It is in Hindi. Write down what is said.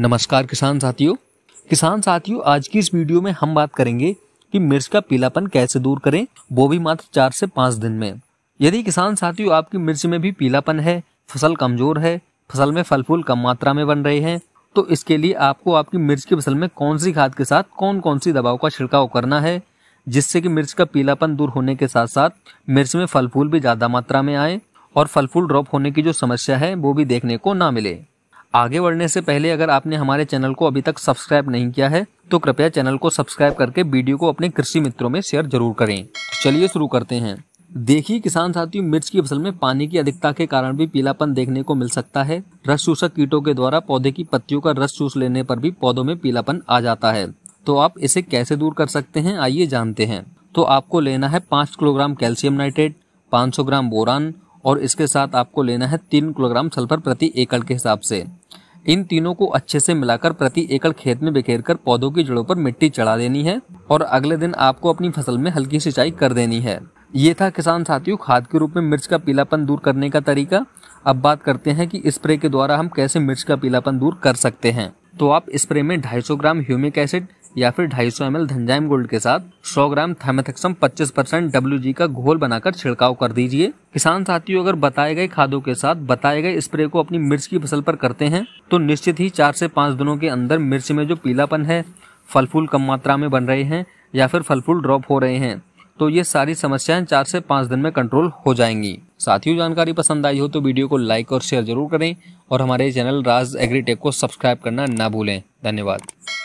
नमस्कार किसान साथियों किसान साथियों आज की इस वीडियो में हम बात करेंगे कि मिर्च का पीलापन कैसे दूर करें वो भी मात्र चार से पाँच दिन में यदि किसान साथियों आपकी मिर्च में भी पीलापन है फसल कमजोर है फसल में फल फूल कम मात्रा में बन रहे हैं तो इसके लिए आपको आपकी मिर्च की फसल में कौन सी खाद के साथ कौन कौन सी दवाओं का छिड़काव करना है जिससे कि मिर्च का पीलापन दूर होने के साथ साथ मिर्च में फल फूल भी ज़्यादा मात्रा में आए और फल फूल ड्रॉप होने की जो समस्या है वो भी देखने को ना मिले आगे बढ़ने से पहले अगर आपने हमारे चैनल को अभी तक सब्सक्राइब नहीं किया है तो कृपया चैनल को सब्सक्राइब करके वीडियो को अपने कृषि मित्रों में शेयर जरूर करें चलिए शुरू करते हैं देखिए किसान साथियों मिर्च की फसल में पानी की अधिकता के कारण भी पीलापन देखने को मिल सकता है रस चूसक कीटों के द्वारा पौधे की पत्तियों का रस चूस लेने पर भी पौधों में पीलापन आ जाता है तो आप इसे कैसे दूर कर सकते हैं आइए जानते हैं तो आपको लेना है पाँच किलोग्राम कैल्शियम नाइट्रेट सौ ग्राम बोरान और इसके साथ आपको लेना है तीन किलोग्राम सल्फर प्रति एकड़ के हिसाब से इन तीनों को अच्छे से मिलाकर प्रति एकड़ खेत में बिखेर कर पौधों की जड़ों पर मिट्टी चढ़ा देनी है और अगले दिन आपको अपनी फसल में हल्की सिंचाई कर देनी है ये था किसान साथियों खाद के रूप में मिर्च का पीलापन दूर करने का तरीका अब बात करते हैं कि स्प्रे के द्वारा हम कैसे मिर्च का पीलापन दूर कर सकते हैं तो आप स्प्रे में 250 ग्राम ह्यूमिक एसिड या फिर 250 सौ एम धनजाइम गोल्ड के साथ 100 ग्राम थैमेथक्सम 25 परसेंट डब्ल्यू का घोल बनाकर छिड़काव कर दीजिए किसान साथियों अगर बताए गए खादों के साथ बताए गए स्प्रे को अपनी मिर्च की फसल पर करते हैं तो निश्चित ही चार से पाँच दिनों के अंदर मिर्च में जो पीलापन है फल फूल कम मात्रा में बन रहे हैं या फिर फल फूल ड्रॉप हो रहे हैं तो ये सारी समस्याएं चार से पाँच दिन में कंट्रोल हो जाएंगी साथियों जानकारी पसंद आई हो तो वीडियो को लाइक और शेयर जरूर करें और हमारे चैनल राज एग्रीटेक को सब्सक्राइब करना ना भूलें धन्यवाद